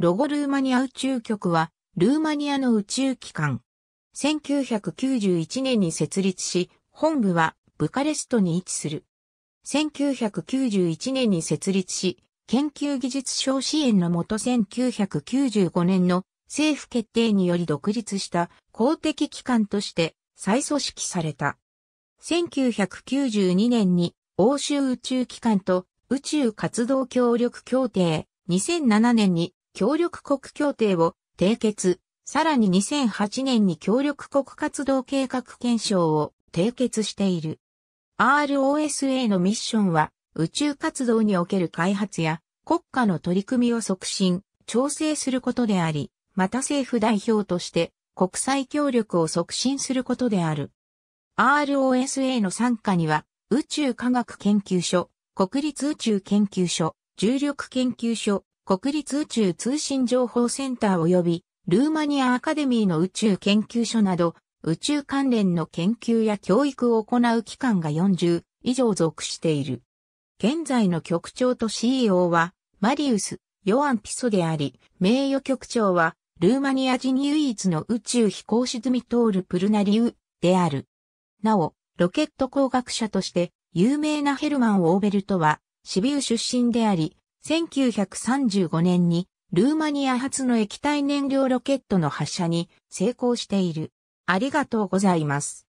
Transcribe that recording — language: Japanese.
ロゴルーマニア宇宙局は、ルーマニアの宇宙機関。1991年に設立し、本部はブカレストに位置する。1991年に設立し、研究技術省支援のもと1995年の政府決定により独立した公的機関として再組織された。1992年に欧州宇宙機関と宇宙活動協力協定、2007年に協力国協定を締結、さらに2008年に協力国活動計画検証を締結している。ROSA のミッションは、宇宙活動における開発や国家の取り組みを促進、調整することであり、また政府代表として国際協力を促進することである。ROSA の参加には、宇宙科学研究所、国立宇宙研究所、重力研究所、国立宇宙通信情報センター及びルーマニアアカデミーの宇宙研究所など宇宙関連の研究や教育を行う機関が40以上属している。現在の局長と CEO はマリウス・ヨアン・ピソであり、名誉局長はルーマニア人唯一の宇宙飛行士ズミトール・プルナリウである。なお、ロケット工学者として有名なヘルマン・オーベルトはシビウ出身であり、1935年にルーマニア発の液体燃料ロケットの発射に成功している。ありがとうございます。